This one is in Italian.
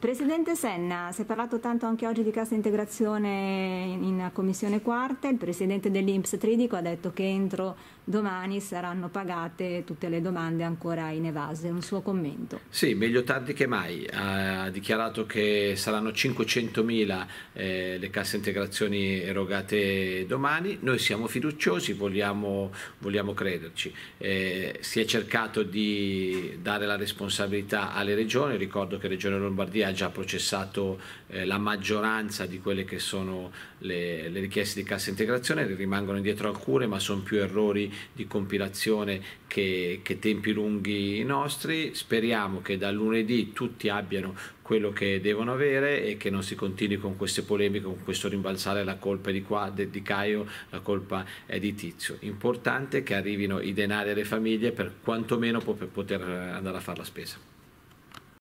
Presidente Senna, si è parlato tanto anche oggi di cassa integrazione in Commissione Quarta, il Presidente dell'Inps Tridico ha detto che entro domani saranno pagate tutte le domande ancora in evase, un suo commento. Sì, meglio tardi che mai, ha dichiarato che saranno 500.000 eh, le casse integrazioni erogate domani, noi siamo fiduciosi, vogliamo, vogliamo crederci, eh, si è cercato di dare la responsabilità alle regioni, ricordo che Regione Lombardia ha già processato eh, la maggioranza di quelle che sono le, le richieste di cassa integrazione, ne rimangono indietro alcune ma sono più errori di compilazione che, che tempi lunghi nostri, speriamo che da lunedì tutti abbiano quello che devono avere e che non si continui con queste polemiche, con questo rimbalzare la colpa di, qua, di Caio, la colpa è di Tizio. Importante che arrivino i denari alle famiglie per quantomeno poter eh, andare a fare la spesa.